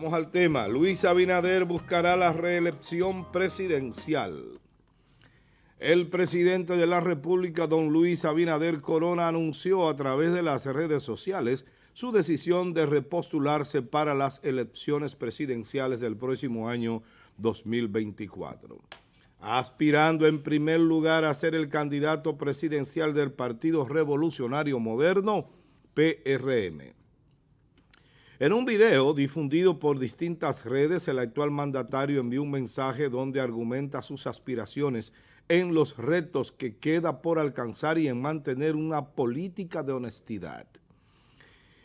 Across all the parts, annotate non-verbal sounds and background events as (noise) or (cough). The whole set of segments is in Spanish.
Vamos al tema. Luis Abinader buscará la reelección presidencial. El presidente de la República, don Luis Abinader Corona, anunció a través de las redes sociales su decisión de repostularse para las elecciones presidenciales del próximo año 2024. Aspirando en primer lugar a ser el candidato presidencial del Partido Revolucionario Moderno, PRM. En un video difundido por distintas redes, el actual mandatario envió un mensaje donde argumenta sus aspiraciones en los retos que queda por alcanzar y en mantener una política de honestidad.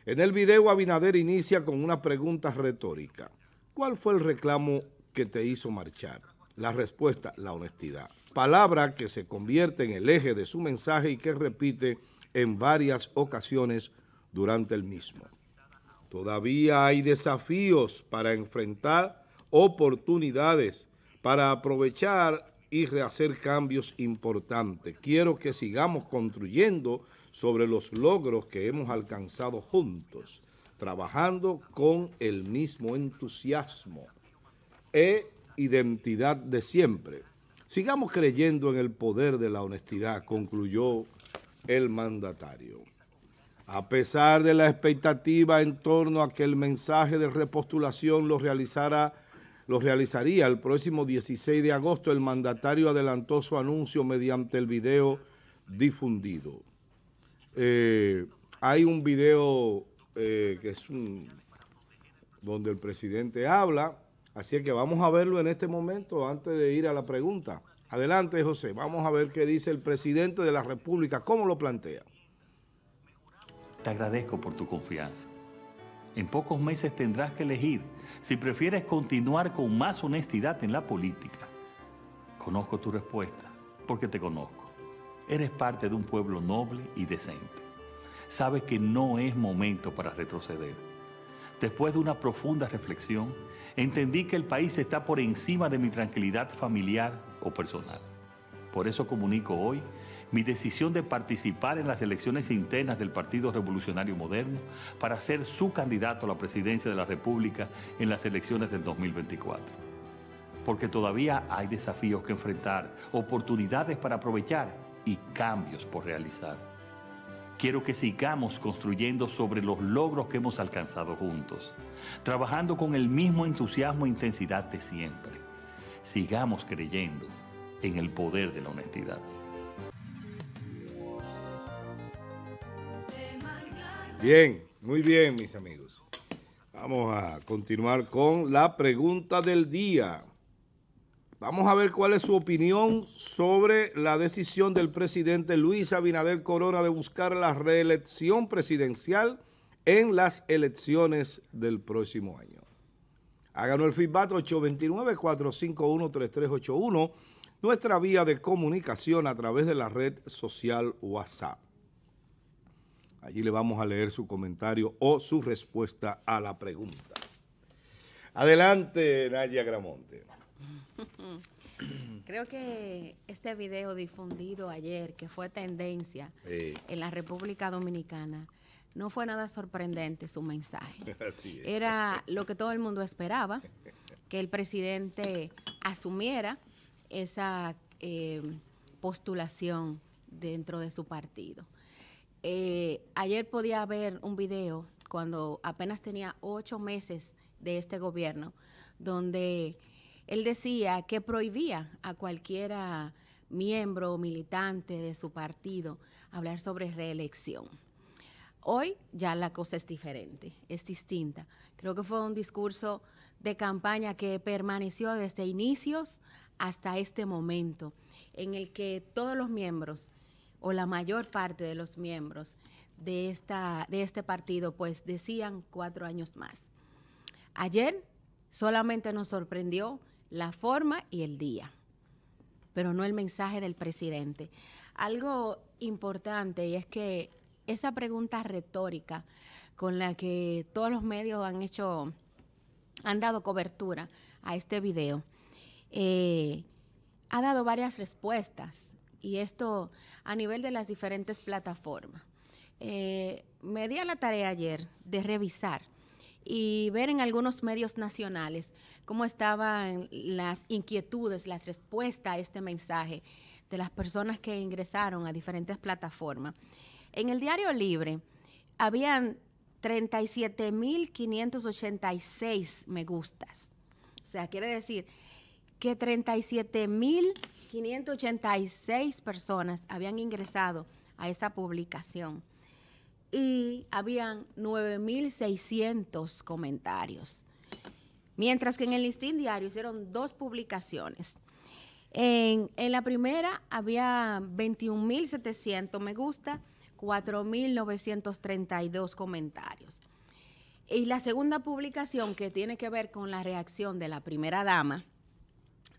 En el video, Abinader inicia con una pregunta retórica. ¿Cuál fue el reclamo que te hizo marchar? La respuesta, la honestidad. Palabra que se convierte en el eje de su mensaje y que repite en varias ocasiones durante el mismo. Todavía hay desafíos para enfrentar, oportunidades para aprovechar y rehacer cambios importantes. Quiero que sigamos construyendo sobre los logros que hemos alcanzado juntos, trabajando con el mismo entusiasmo e identidad de siempre. Sigamos creyendo en el poder de la honestidad, concluyó el mandatario. A pesar de la expectativa en torno a que el mensaje de repostulación lo, realizara, lo realizaría el próximo 16 de agosto, el mandatario adelantó su anuncio mediante el video difundido. Eh, hay un video eh, que es donde el presidente habla, así que vamos a verlo en este momento antes de ir a la pregunta. Adelante, José, vamos a ver qué dice el presidente de la República, cómo lo plantea. Te agradezco por tu confianza. En pocos meses tendrás que elegir si prefieres continuar con más honestidad en la política. Conozco tu respuesta, porque te conozco. Eres parte de un pueblo noble y decente. Sabes que no es momento para retroceder. Después de una profunda reflexión, entendí que el país está por encima de mi tranquilidad familiar o personal. Por eso comunico hoy mi decisión de participar en las elecciones internas del Partido Revolucionario Moderno para ser su candidato a la presidencia de la República en las elecciones del 2024. Porque todavía hay desafíos que enfrentar, oportunidades para aprovechar y cambios por realizar. Quiero que sigamos construyendo sobre los logros que hemos alcanzado juntos, trabajando con el mismo entusiasmo e intensidad de siempre. Sigamos creyendo en el poder de la honestidad. Bien, muy bien, mis amigos. Vamos a continuar con la pregunta del día. Vamos a ver cuál es su opinión sobre la decisión del presidente Luis Abinader Corona de buscar la reelección presidencial en las elecciones del próximo año. Háganos el feedback 829-451-3381, nuestra vía de comunicación a través de la red social WhatsApp. Allí le vamos a leer su comentario o su respuesta a la pregunta. Adelante, Nadia Gramonte. (laughs) Creo que este video difundido ayer, que fue tendencia en la República Dominicana, no fue nada sorprendente su mensaje. (laughs) Era lo que todo el mundo esperaba, que el presidente asumiera esa eh, postulación dentro de su partido. Eh, ayer podía ver un video cuando apenas tenía ocho meses de este gobierno, donde él decía que prohibía a cualquiera miembro o militante de su partido hablar sobre reelección. Hoy ya la cosa es diferente, es distinta. Creo que fue un discurso de campaña que permaneció desde inicios hasta este momento, en el que todos los miembros o la mayor parte de los miembros de, esta, de este partido, pues decían cuatro años más. Ayer solamente nos sorprendió la forma y el día, pero no el mensaje del presidente. Algo importante y es que esa pregunta retórica con la que todos los medios han hecho, han dado cobertura a este video, eh, ha dado varias respuestas y esto a nivel de las diferentes plataformas. Eh, me di a la tarea ayer de revisar y ver en algunos medios nacionales cómo estaban las inquietudes, las respuestas a este mensaje de las personas que ingresaron a diferentes plataformas. En el diario Libre habían 37.586 me gustas. O sea, quiere decir que 37.586 personas habían ingresado a esa publicación y habían 9.600 comentarios. Mientras que en el listín diario hicieron dos publicaciones. En, en la primera había 21.700 me gusta, 4.932 comentarios. Y la segunda publicación que tiene que ver con la reacción de la primera dama,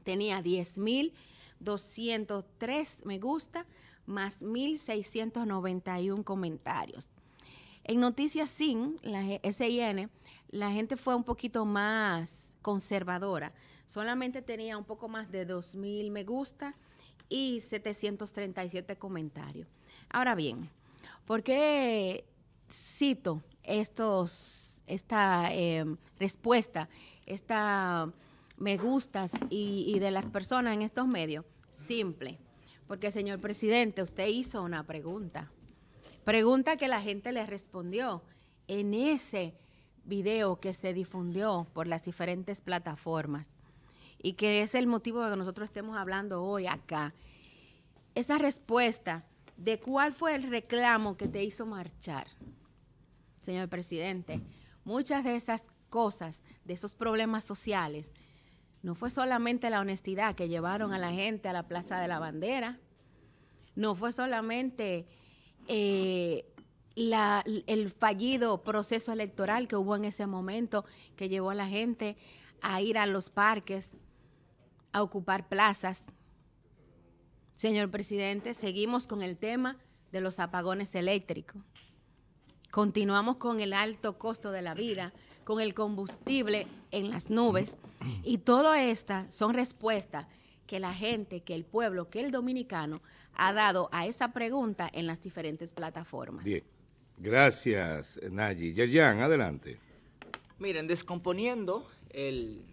tenía 10.203 me gusta, más 1.691 comentarios. En Noticias Sin, la SIN, la gente fue un poquito más conservadora. Solamente tenía un poco más de 2.000 me gusta y 737 comentarios. Ahora bien, ¿por qué cito estos, esta eh, respuesta, esta me gustas y, de las personas en estos medios? Simple. Porque, señor presidente, usted hizo una pregunta. Pregunta que la gente le respondió en ese video que se difundió por las diferentes plataformas y que es el motivo de que nosotros estemos hablando hoy acá. Esa respuesta de cuál fue el reclamo que te hizo marchar, señor presidente. Muchas de esas cosas, de esos problemas sociales, no fue solamente la honestidad que llevaron a la gente a la Plaza de la Bandera, no fue solamente eh, el fallido proceso electoral que hubo en ese momento que llevó a la gente a ir a los parques, a ocupar plazas. Señor presidente, seguimos con el tema de los apagones eléctricos. Continuamos con el alto costo de la vida, con el combustible en las nubes. Y todo estas son respuestas que la gente, que el pueblo, que el dominicano ha dado a esa pregunta en las diferentes plataformas. Bien. Gracias, Nayi. Yerjan, adelante. Miren, descomponiendo el,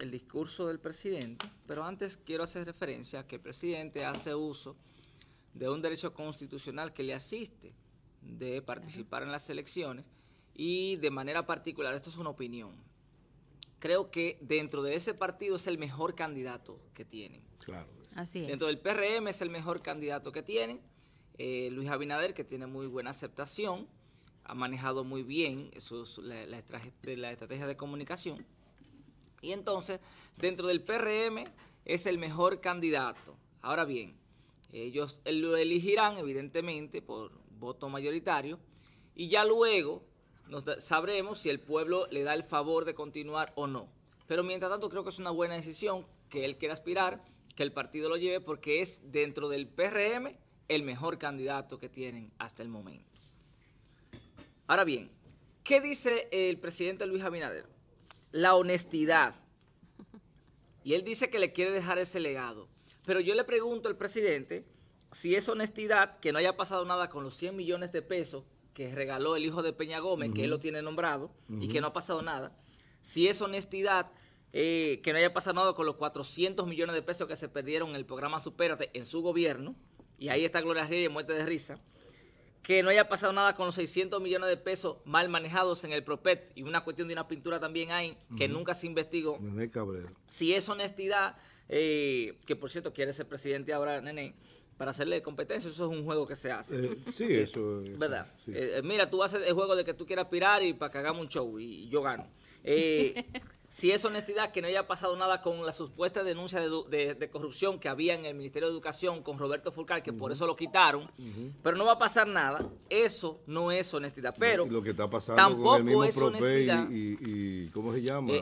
el discurso del presidente, pero antes quiero hacer referencia a que el presidente hace uso de un derecho constitucional que le asiste de participar en las elecciones, y de manera particular, esto es una opinión, creo que dentro de ese partido es el mejor candidato que tienen. Claro. Así es. Dentro del PRM es el mejor candidato que tienen. Eh, Luis Abinader, que tiene muy buena aceptación, ha manejado muy bien la estrategia de comunicación. Y entonces, dentro del PRM es el mejor candidato. Ahora bien, ellos lo elegirán, evidentemente, por voto mayoritario, y ya luego sabremos si el pueblo le da el favor de continuar o no. Pero mientras tanto creo que es una buena decisión que él quiera aspirar, que el partido lo lleve, porque es dentro del PRM el mejor candidato que tienen hasta el momento. Ahora bien, ¿qué dice el presidente Luis Abinader? La honestidad. Y él dice que le quiere dejar ese legado. Pero yo le pregunto al presidente si es honestidad que no haya pasado nada con los 100 millones de pesos que regaló el hijo de Peña Gómez, que él lo tiene nombrado, y que no ha pasado nada, si es honestidad eh, que no haya pasado nada con los 400 millones de pesos que se perdieron en el programa Supérate en su gobierno, y ahí está Gloria Reyes, muerte de risa, que no haya pasado nada con los 600 millones de pesos mal manejados en el PROPET, y una cuestión de una pintura también hay, que nunca se investigó. Nene Cabrera. Si es honestidad, eh, que por cierto quiere ser presidente ahora, Nene, para hacerle competencia, eso es un juego que se hace. Eh, (laughs) sí, eso es. ¿Verdad? Eh, eh, mira, tú haces el juego de que tú quieras pirar y para que hagamos un show y yo gano. (laughs) si es honestidad que no haya pasado nada con la supuesta denuncia de, corrupción que había en el Ministerio de Educación con Roberto Fulcar, que por eso lo quitaron, pero no va a pasar nada, eso no es honestidad. Pero lo que está pasando con el mismo es honestidad. Y, ¿Cómo se llama?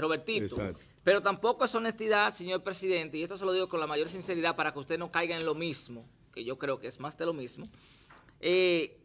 Robertito. Exacto pero tampoco es honestidad, señor presidente, y esto se lo digo con la mayor sinceridad para que usted no caiga en lo mismo, que yo creo que es más de lo mismo, eh,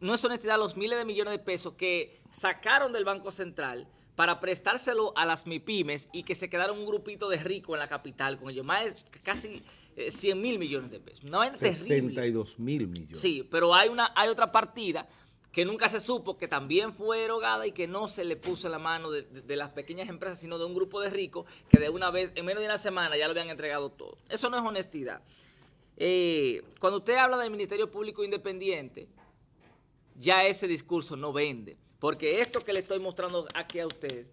no es honestidad los miles de millones de pesos que sacaron del Banco Central para prestárselo a las MIPIMES y que se quedaron un grupito de ricos en la capital con ellos, más de casi 100 eh, mil millones de pesos. No 62 mil millones. Sí, pero hay, una, hay otra partida que nunca se supo, que también fue erogada y que no se le puso la mano de, las pequeñas empresas, sino de un grupo de ricos que de una vez, en menos de una semana, ya lo habían entregado todo. Eso no es honestidad. Eh, cuando usted habla del Ministerio Público Independiente, ya ese discurso no vende, porque esto que le estoy mostrando aquí a usted,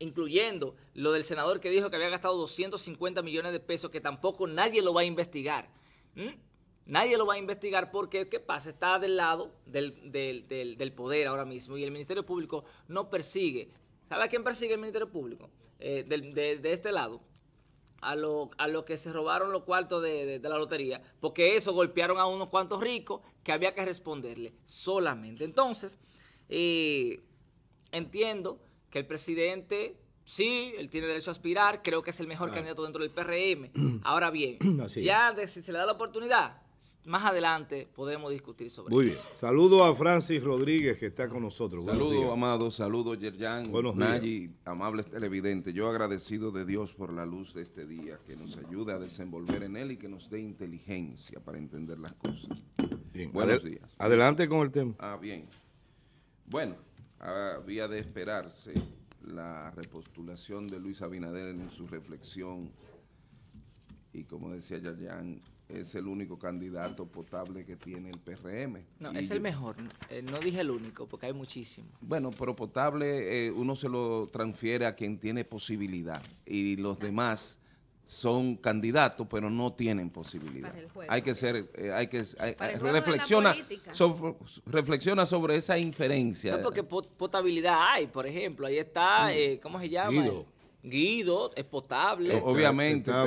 incluyendo lo del senador que dijo que había gastado 250 millones de pesos, que tampoco nadie lo va a investigar. Nadie lo va a investigar porque, ¿qué pasa? Está del lado del, poder ahora mismo y el Ministerio Público no persigue. ¿Sabe a quién persigue el Ministerio Público? Eh, de, este lado. A los lo que se robaron los cuartos de, la lotería. Porque eso golpearon a unos cuantos ricos que había que responderle solamente. Entonces, eh, entiendo que el presidente Sí, él tiene derecho a aspirar, creo que es el mejor candidato dentro del PRM. (clears throat) Ahora bien, ya si se le da la oportunidad, más adelante podemos discutir sobre Muy Muy bien. Saludo a Francis Rodríguez que está con nosotros. Saludos, amado. Saludos, Yerjan. Buenos días. días. amables televidentes. Yo agradecido de Dios por la luz de este día que nos ayuda a desenvolver en él y que nos dé inteligencia para entender las cosas. Buenos días. Adelante con el tema. Ah, bien. Bueno, había de esperarse la repostulación de Luis Abinader en su reflexión y como decía Yerjan, es el único candidato potable que tiene el PRM. No, es el mejor. Eh, no dije el único, porque hay muchísimos. Bueno, pero potable eh, uno se lo transfiere a quien tiene posibilidad y los demás son candidatos, pero no tienen posibilidad. hay que ser, eh, hay que reflexiona, sobre, reflexiona sobre esa inferencia. No, porque potabilidad hay, por ejemplo, ahí está, ¿cómo se llama? Guido es potable. Eh, obviamente, eh, es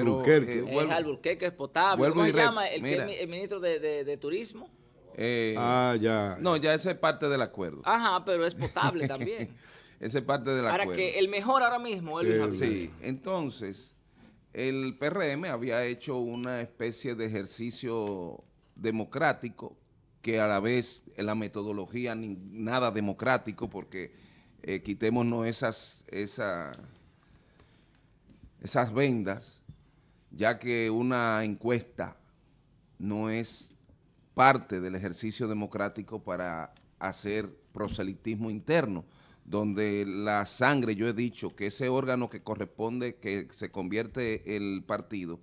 Alburquerque, es potable. ¿Cómo se llama el, ministro de, Turismo? Eh, ah, ya. No, ya esa es parte del acuerdo. Ajá, pero es potable (laughs) también. esa es parte del acuerdo. Para que el mejor ahora mismo es Sí, entonces, el PRM había hecho una especie de ejercicio democrático que a la vez la metodología nada democrático porque eh, quitémonos esas... esas esas vendas, ya que una encuesta no es parte del ejercicio democrático para hacer proselitismo interno, donde la sangre, yo he dicho, que ese órgano que corresponde, que se convierte el partido,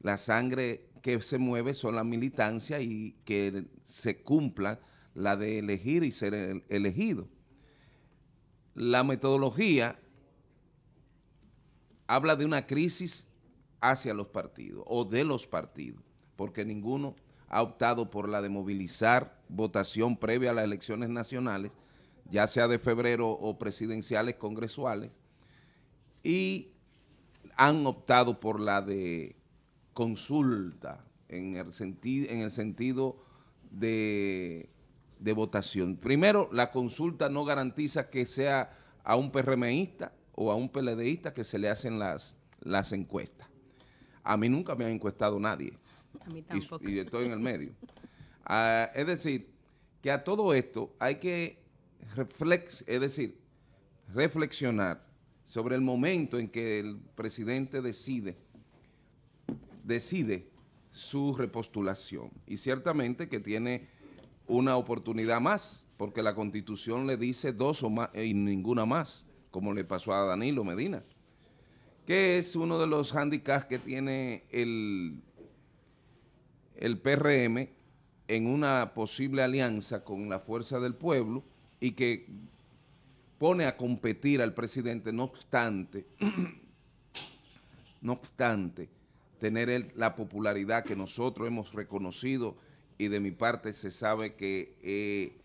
la sangre que se mueve son la militancia y que se cumpla la de elegir y ser elegido. La metodología habla de una crisis hacia los partidos o de los partidos, porque ninguno ha optado por la de movilizar votación previa a las elecciones nacionales, ya sea de febrero o presidenciales, congresuales, y han optado por la de consulta en el, en el sentido de, de votación. Primero, la consulta no garantiza que sea a un PRMista, o a un PLDista que se le hacen las, las encuestas. A mí nunca me ha encuestado nadie. A mí tampoco. Y, yo estoy en el medio. (laughs) Ah, es decir, que a todo esto hay que reflex, es decir, reflexionar sobre el momento en que el presidente decide, decide su repostulación. Y ciertamente que tiene una oportunidad más, porque la constitución le dice dos o más, y ninguna más como le pasó a Danilo Medina, que es uno de los handicaps que tiene el, el PRM en una posible alianza con la fuerza del pueblo y que pone a competir al presidente, no obstante, (clears throat) no obstante, tener la popularidad que nosotros hemos reconocido y de mi parte se sabe que... Eh,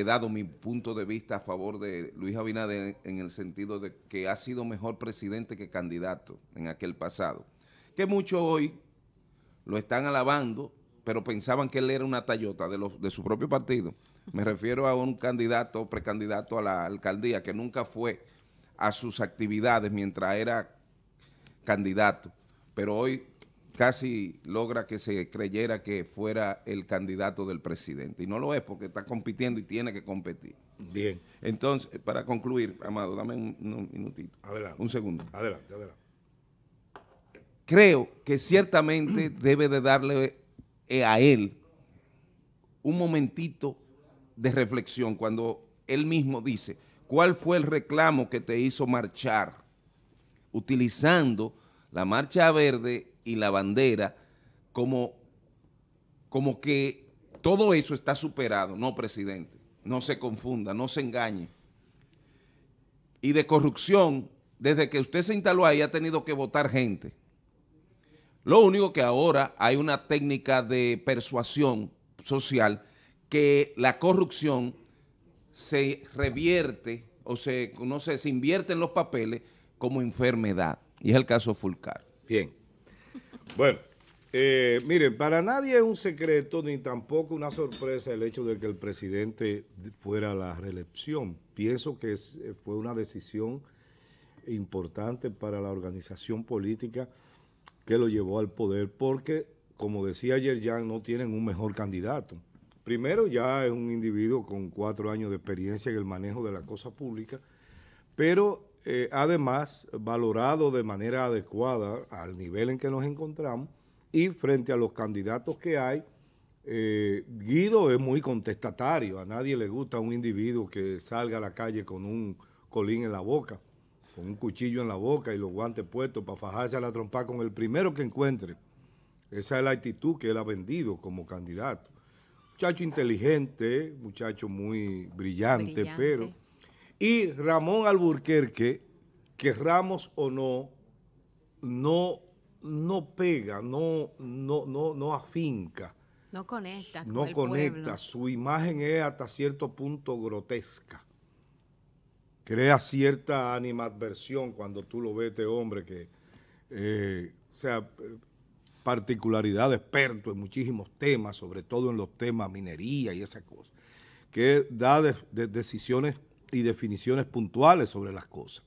he dado mi punto de vista a favor de Luis Abinader en el sentido de que ha sido mejor presidente que candidato en aquel pasado. Que muchos hoy lo están alabando, pero pensaban que él era una tallota de, su propio partido. Me refiero a un candidato, precandidato a la alcaldía, que nunca fue a sus actividades mientras era candidato, pero hoy casi logra que se creyera que fuera el candidato del presidente. Y no lo es porque está compitiendo y tiene que competir. Bien. Entonces, para concluir, Amado, dame un, minutito. Adelante. Un segundo. Adelante, adelante. Creo que ciertamente debe de darle a él un momentito de reflexión cuando él mismo dice, ¿cuál fue el reclamo que te hizo marchar? Utilizando la marcha verde y la bandera, como, como que todo eso está superado. No, presidente, no se confunda, no se engañe. Y de corrupción, desde que usted se instaló ahí ha tenido que votar gente. Lo único que ahora hay una técnica de persuasión social que la corrupción se revierte o se, no se invierte en los papeles como enfermedad. Y es el caso Fulcar. Bien. Bueno, eh, miren, para nadie es un secreto ni tampoco una sorpresa el hecho de que el presidente fuera a la reelección. Pienso que eh, fue una decisión importante para la organización política que lo llevó al poder porque, como decía ayer ya no tienen un mejor candidato. Primero ya es un individuo con cuatro años de experiencia en el manejo de la cosa pública, pero eh, además valorado de manera adecuada al nivel en que nos encontramos y frente a los candidatos que hay, eh, Guido es muy contestatario, a nadie le gusta un individuo que salga a la calle con un colín en la boca, con un cuchillo en la boca y los guantes puestos para fajarse a la trompa con el primero que encuentre. Esa es la actitud que él ha vendido como candidato. Muchacho inteligente, muchacho muy brillante. pero y Ramón Alburquerque, querramos o no, no, no pega, no, no, no, no afinca. No conecta. no conecta. Su imagen es hasta cierto punto grotesca. Crea cierta animadversión cuando tú lo ves, este hombre que, eh, o sea, particularidad experto en muchísimos temas, sobre todo en los temas minería y esas cosas, que da decisiones y definiciones puntuales sobre las cosas.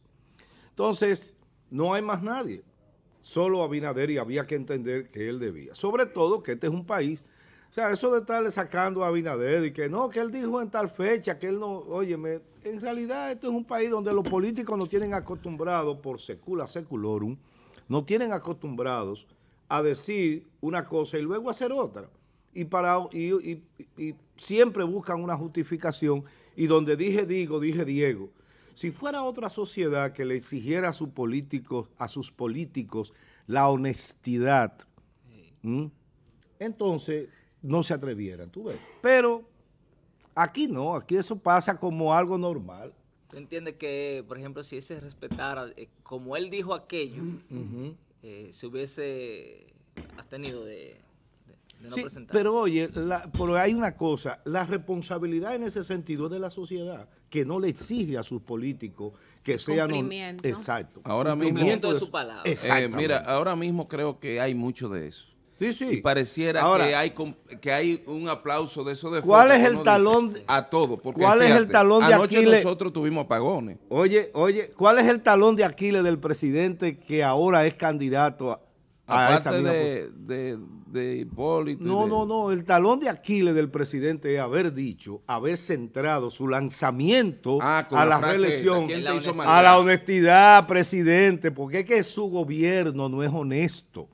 Entonces, no hay más nadie. Solo Abinader y había que entender que él debía. Sobre todo que este es un país... O sea, eso de estarle sacando a Abinader y que no, que él dijo en tal fecha, que él no... Óyeme, en realidad esto es un país donde los políticos no tienen acostumbrados, por secula seculorum, no tienen acostumbrados a decir una cosa y luego hacer otra y, para, y, siempre buscan una justificación y donde dije digo, dije Diego. Si fuera otra sociedad que le exigiera a sus políticos, a sus políticos la honestidad, entonces no se atrevieran, tú ves. Pero aquí no, aquí eso pasa como algo normal. ¿Tú entiendes que, por ejemplo, si ese respetara, eh, como él dijo aquello, si eh, se hubiese abstenido de sí, pero oye, pero hay una cosa, la responsabilidad en ese sentido es de la sociedad, que no le exige a sus políticos que sean... Cumplimiento. exacto. Ahora cumplimiento de su palabra. Exacto. Eh, mira, ahora mismo creo que hay mucho de eso. Sí, sí. Y pareciera que, hay, que hay un aplauso de eso de ¿Cuál es el talón? a todo. Porque, ¿Cuál es el talón de anoche nosotros tuvimos apagones. Oye, oye, ¿cuál es el talón de Aquiles del presidente que ahora es candidato a de, de, Hipólito. No, no, no. El talón de Aquiles del presidente es haber dicho, haber centrado su lanzamiento ah, a la, reelección, a la honestidad, presidente, porque es que su gobierno no es honesto.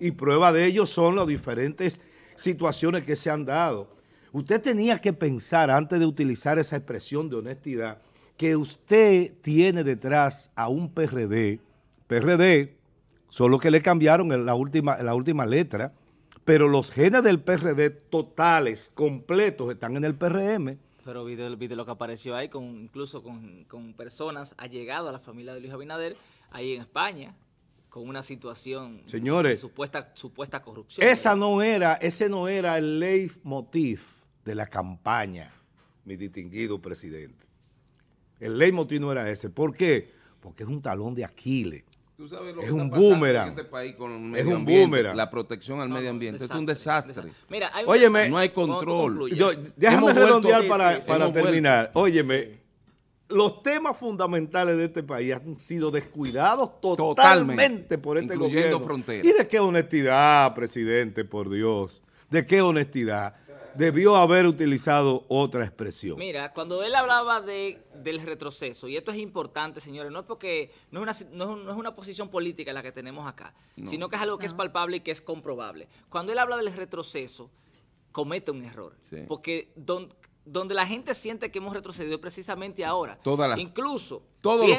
Y prueba de ello son las diferentes situaciones que se han dado. Usted tenía que pensar, antes de utilizar esa expresión de honestidad, que usted tiene detrás a un PRD, PRD, Solo que le cambiaron la última, la última letra. Pero los genes del PRD totales, completos, están en el PRM. Pero viste, lo que apareció ahí, con, incluso con, con personas allegadas a la familia de Luis Abinader, ahí en España, con una situación de supuesta, supuesta corrupción. Esa no era, ese no era el leitmotiv de la campaña, mi distinguido presidente. El leitmotiv no era ese. ¿Por qué? Porque es un talón de Aquiles es un boomerang. es un boomerang. La protección al medio ambiente es un desastre. Mira, no hay control. déjame redondear para, para terminar. Óyeme, los temas fundamentales de este país han sido descuidados totalmente, por este gobierno. ¿Y de qué honestidad, presidente, por Dios? ¿De qué honestidad? debió haber utilizado otra expresión. Mira, cuando él hablaba de, del retroceso, y esto es importante, señores, no es porque no es una, no es, una posición política la que tenemos acá, sino que es algo que es palpable y que es comprobable. Cuando él habla del retroceso, comete un error. Porque don, donde la gente siente que hemos retrocedido precisamente ahora. Incluso, todos que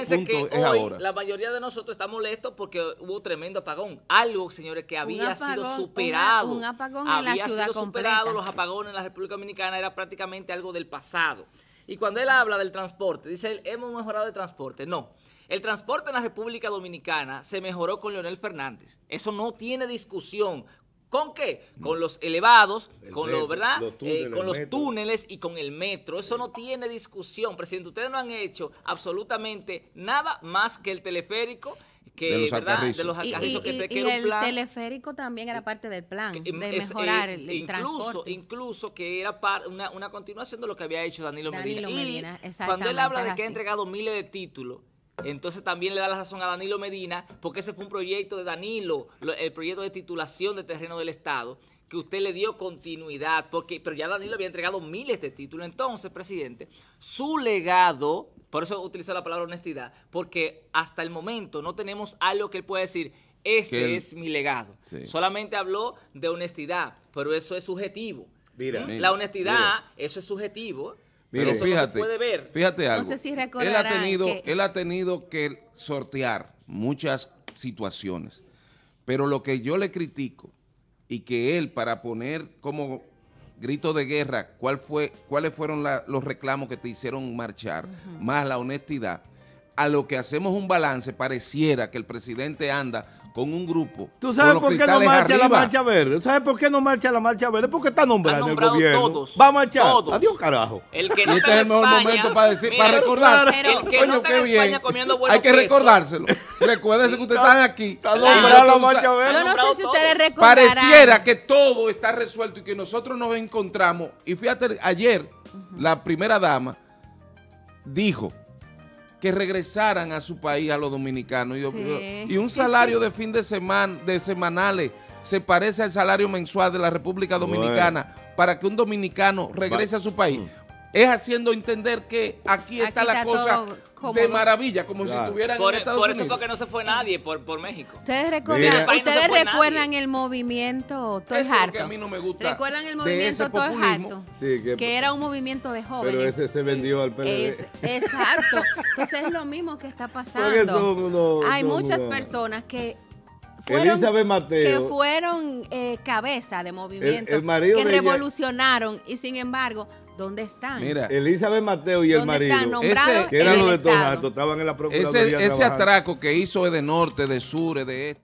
es ahora. la mayoría de nosotros está molesto porque hubo tremendo apagón. Algo, señores, que había sido superado. Un, apagón había sido superado, los apagones en la República Dominicana era prácticamente algo del pasado. Y cuando él habla del transporte, dice hemos mejorado el transporte. No, el transporte en la República Dominicana se mejoró con Leonel Fernández. Eso no tiene discusión. ¿Con qué? Con los elevados, con, Los eh, túneles, con los túneles y con el metro. Eso no tiene discusión, presidente. Ustedes no han hecho absolutamente nada más que el teleférico que de ¿verdad? y, el teleférico también era parte del plan de mejorar eh, el, incluso, transporte incluso que era una, continuación de lo que había hecho Danilo, Medina, cuando él habla de que ha entregado miles de títulos entonces también le da la razón a Danilo Medina, porque ese fue un proyecto de Danilo, el proyecto de titulación de terreno del Estado, que usted le dio continuidad, porque, pero ya Danilo había entregado miles de títulos. Entonces, presidente, su legado, por eso utilizo la palabra honestidad, porque hasta el momento no tenemos algo que él pueda decir, ese es mi legado. Solamente habló de honestidad, pero eso es subjetivo. ¿Mm? la honestidad, eso es subjetivo. Pero fíjate, fíjate algo. si él ha tenido, que... él ha tenido que sortear muchas situaciones. Pero lo que yo le critico y que él para poner como grito de guerra cuáles fueron los reclamos que te hicieron marchar, más la honestidad, a lo que hacemos un balance pareciera que el presidente anda con un grupo. ¿Tú sabes por qué no marcha la marcha verde? ¿Tú sabes por qué no marcha la marcha verde? Porque está nombrado, el gobierno. Todos, Va a marchar. Todos. Adiós, carajo. El que este es el mejor momento para decir, para recordar. el que no está qué en España bien. Hay que recordárselo. Recuérdense que ustedes están aquí. Está nombrado la marcha verde. Yo no sé si ustedes recordarán. Pareciera que todo está resuelto y que nosotros nos encontramos. Y fíjate, ayer la primera dama dijo que regresaran a su país a los dominicanos. Y, un salario de fin de semana, de semanales, se parece al salario mensual de la República Dominicana para que un dominicano regrese a su país. Es haciendo entender que aquí, está, la cosa de maravilla, como si estuvieran en e- Estados Por eso fue que no se fue nadie por, México. Ustedes, recuerdan, ¿ustedes recuerdan el movimiento Toy Harto. a mí no me gusta ¿Recuerdan el movimiento Toy Harto? Sí, que, era un movimiento de jóvenes. Pero ese se vendió al PLD. exacto. Entonces es lo mismo que está pasando. Hay muchas personas que fueron, Mateo. Que fueron eh, cabeza de movimiento. El, que revolucionaron y sin embargo ¿Dónde están? Mira, Elizabeth Mateo y el marido, están, que eran los de Tojato, estaban en la Procuraduría Ese, ese atraco que hizo es de norte, de sur, es de este.